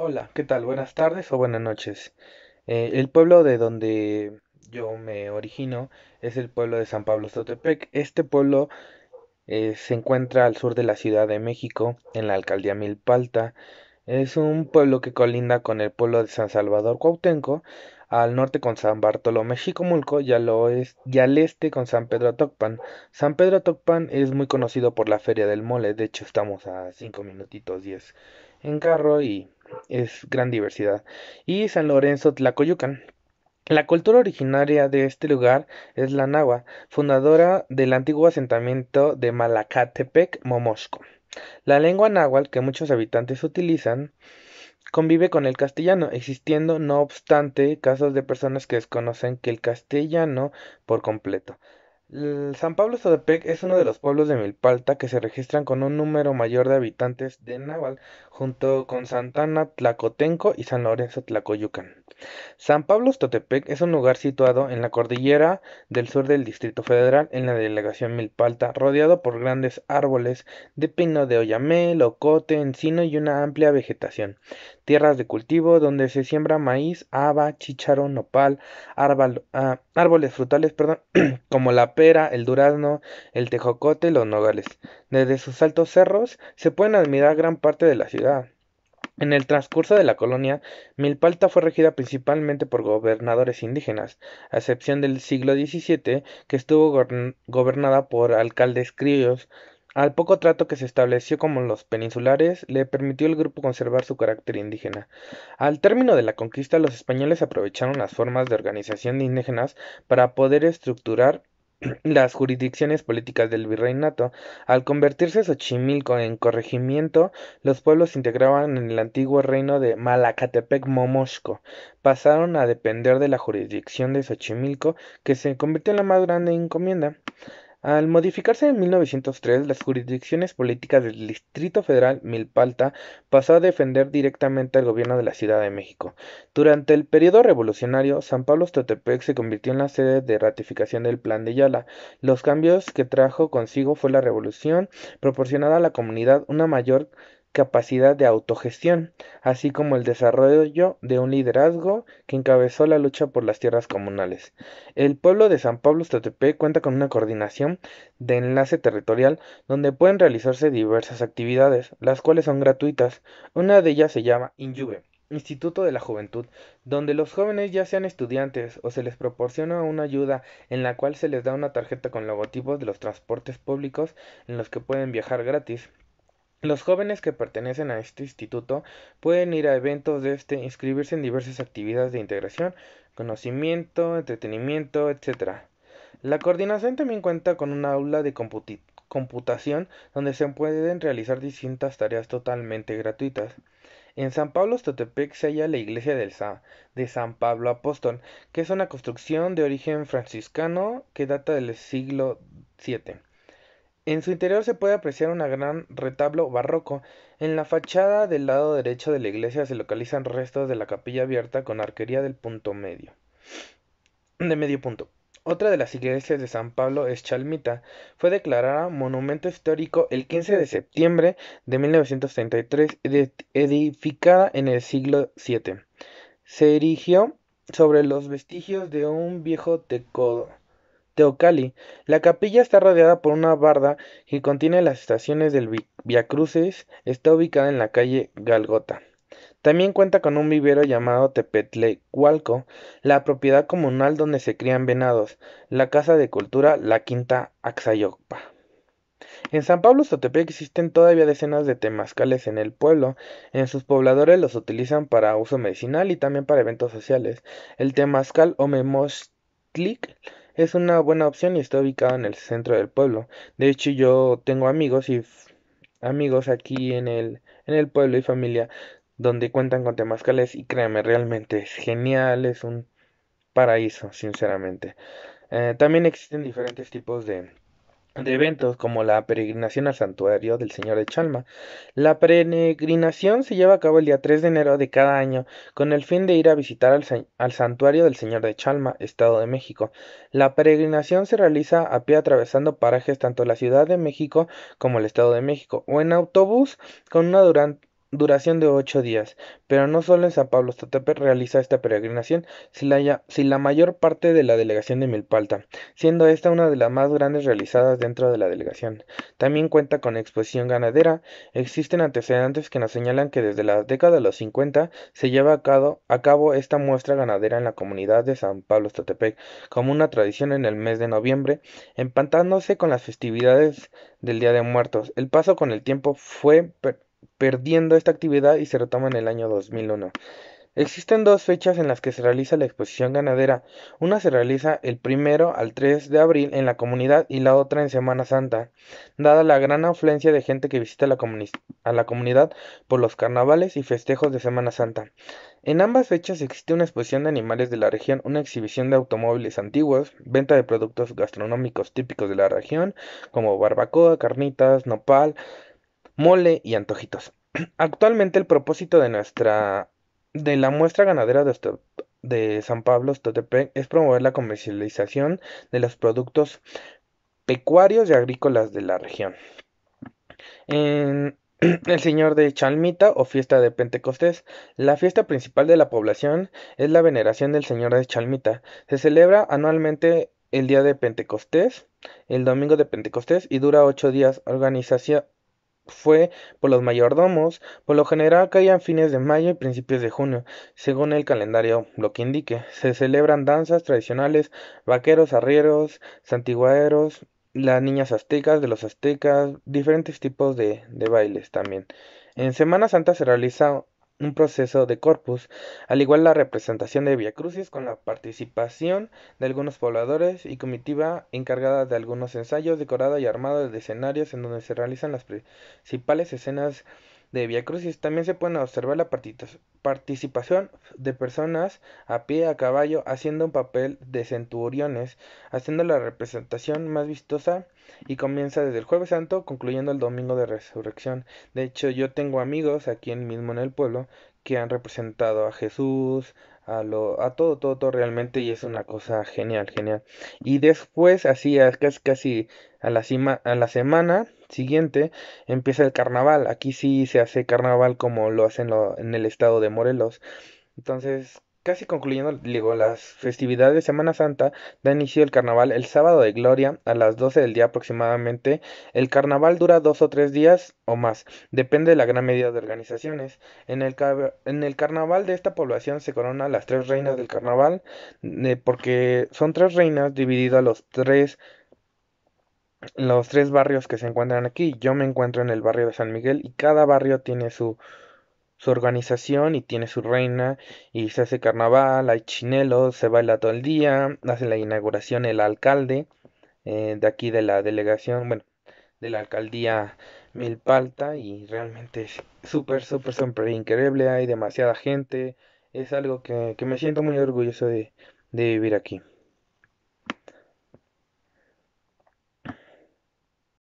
Hola, ¿qué tal? Buenas tardes o buenas noches. Eh, el pueblo de donde yo me origino es el pueblo de San Pablo Sotepec. Este pueblo eh, se encuentra al sur de la Ciudad de México, en la alcaldía Milpalta. Es un pueblo que colinda con el pueblo de San Salvador Cuautenco, al norte con San Bartolomé Chicomulco y al, y al este con San Pedro Tocpan. San Pedro Tocpan es muy conocido por la Feria del Mole, de hecho estamos a 5 minutitos 10 en carro y es gran diversidad. Y San Lorenzo Tlacoyucan. La cultura originaria de este lugar es la nahua, fundadora del antiguo asentamiento de Malacatepec, Momosco. La lengua náhuatl que muchos habitantes utilizan convive con el castellano, existiendo no obstante casos de personas que desconocen que el castellano por completo. San Pablo Totepec es uno de los pueblos de Milpalta que se registran con un número mayor de habitantes de Naval, junto con Santana Tlacotenco y San Lorenzo Tlacoyucan. San Pablo Estotepec es un lugar situado en la cordillera del sur del Distrito Federal, en la delegación Milpalta, rodeado por grandes árboles de pino de oyamel, locote, encino y una amplia vegetación tierras de cultivo donde se siembra maíz, haba, chícharo, nopal, ah, árboles frutales perdón, como la pera, el durazno, el tejocote, los nogales. Desde sus altos cerros se pueden admirar gran parte de la ciudad. En el transcurso de la colonia, Milpalta fue regida principalmente por gobernadores indígenas, a excepción del siglo XVII, que estuvo gobernada por alcaldes criollos, al poco trato que se estableció como los peninsulares, le permitió al grupo conservar su carácter indígena. Al término de la conquista, los españoles aprovecharon las formas de organización de indígenas para poder estructurar las jurisdicciones políticas del virreinato. Al convertirse Xochimilco en corregimiento, los pueblos se integraban en el antiguo reino de Malacatepec Momosco. Pasaron a depender de la jurisdicción de Xochimilco, que se convirtió en la más grande encomienda. Al modificarse en 1903 las jurisdicciones políticas del Distrito Federal Milpalta pasó a defender directamente al gobierno de la Ciudad de México. Durante el periodo revolucionario, San Pablo Totepec se convirtió en la sede de ratificación del Plan de Yala. Los cambios que trajo consigo fue la revolución, proporcionada a la comunidad una mayor capacidad de autogestión, así como el desarrollo de un liderazgo que encabezó la lucha por las tierras comunales. El pueblo de San Pablo Statepec cuenta con una coordinación de enlace territorial donde pueden realizarse diversas actividades, las cuales son gratuitas. Una de ellas se llama Inyube. Instituto de la Juventud, donde los jóvenes ya sean estudiantes o se les proporciona una ayuda en la cual se les da una tarjeta con logotipos de los transportes públicos en los que pueden viajar gratis, los jóvenes que pertenecen a este instituto pueden ir a eventos de este, inscribirse en diversas actividades de integración, conocimiento, entretenimiento, etc. La coordinación también cuenta con un aula de computación donde se pueden realizar distintas tareas totalmente gratuitas. En San Pablo Totepec se halla la iglesia del de San Pablo Apóstol, que es una construcción de origen franciscano que data del siglo VII. En su interior se puede apreciar un gran retablo barroco. En la fachada del lado derecho de la iglesia se localizan restos de la capilla abierta con arquería del punto medio. De medio punto. Otra de las iglesias de San Pablo es Chalmita. Fue declarada monumento histórico el 15 de septiembre de 1933, edificada en el siglo VII. Se erigió sobre los vestigios de un viejo tecodo Teocalli. La capilla está rodeada por una barda y contiene las estaciones del Via Cruces, Está ubicada en la calle Galgota. También cuenta con un vivero llamado Tepetlecualco, la propiedad comunal donde se crían venados, la casa de cultura La Quinta Axayocpa. En San Pablo Sotepec existen todavía decenas de temazcales en el pueblo. En sus pobladores los utilizan para uso medicinal y también para eventos sociales. El temazcal o es una buena opción y está ubicado en el centro del pueblo. De hecho, yo tengo amigos y amigos aquí en el, en el pueblo y familia donde cuentan con temazcales y créanme, realmente es genial, es un paraíso, sinceramente. Eh, también existen diferentes tipos de de eventos como la peregrinación al santuario del Señor de Chalma. La peregrinación se lleva a cabo el día 3 de enero de cada año con el fin de ir a visitar al, santuario del Señor de Chalma, Estado de México. La peregrinación se realiza a pie atravesando parajes tanto la Ciudad de México como el Estado de México o en autobús con una, durante Duración de ocho días. Pero no solo en San Pablo Totepec realiza esta peregrinación, sino la, si la mayor parte de la delegación de Milpalta, siendo esta una de las más grandes realizadas dentro de la delegación. También cuenta con exposición ganadera. Existen antecedentes que nos señalan que desde la década de los 50 se lleva a cabo, esta muestra ganadera en la comunidad de San Pablo Totepec, como una tradición en el mes de noviembre, empantándose con las festividades del Día de Muertos. El paso con el tiempo fue perdiendo esta actividad y se retoma en el año 2001. Existen dos fechas en las que se realiza la exposición ganadera. Una se realiza el primero al 3 de abril en la comunidad y la otra en Semana Santa, dada la gran afluencia de gente que visita la a la comunidad por los carnavales y festejos de Semana Santa. En ambas fechas existe una exposición de animales de la región, una exhibición de automóviles antiguos, venta de productos gastronómicos típicos de la región, como barbacoa, carnitas, nopal, mole y antojitos. Actualmente el propósito de nuestra de la muestra ganadera de, San Pablo Totepec es promover la comercialización de los productos pecuarios y agrícolas de la región. el Señor de Chalmita o fiesta de Pentecostés. La fiesta principal de la población es la veneración del Señor de Chalmita. Se celebra anualmente el día de Pentecostés, el domingo de Pentecostés y dura ocho días. Organización, fue por los mayordomos, por lo general caían fines de mayo y principios de junio, según el calendario lo que indique. Se celebran danzas tradicionales, vaqueros, arrieros, santiguaderos, las niñas aztecas, de los aztecas, diferentes tipos de, de bailes también. En Semana Santa se realiza un proceso de corpus, al igual la representación de crucis con la participación de algunos pobladores y comitiva encargada de algunos ensayos, decorada y armada de escenarios en donde se realizan las principales escenas de crucis también se pueden observar la participación de personas a pie a caballo haciendo un papel de centuriones, haciendo la representación más vistosa y comienza desde el jueves santo concluyendo el domingo de resurrección. De hecho, yo tengo amigos aquí mismo en el pueblo que han representado a Jesús, a, lo, a todo, todo, todo realmente y es una cosa genial, genial. Y después, así, casi, casi a la, cima, a la semana, siguiente empieza el carnaval. Aquí sí se hace carnaval como lo hacen en el estado de Morelos. Entonces, casi concluyendo digo, las festividades de Semana Santa, da inicio el carnaval el sábado de Gloria a las 12 del día aproximadamente. El carnaval dura dos o tres días o más, depende de la gran medida de organizaciones. En el, en el carnaval de esta población se coronan las tres reinas del carnaval, eh, porque son tres reinas divididas a los tres los tres barrios que se encuentran aquí. Yo me encuentro en el barrio de San Miguel y cada barrio tiene su, organización y tiene su reina y se hace carnaval, hay chinelos, se baila todo el día, hace la inauguración el alcalde eh, de aquí de la delegación, bueno, de la alcaldía Milpalta y realmente es súper, súper, súper increíble, hay demasiada gente, es algo que, me siento muy orgulloso de vivir aquí.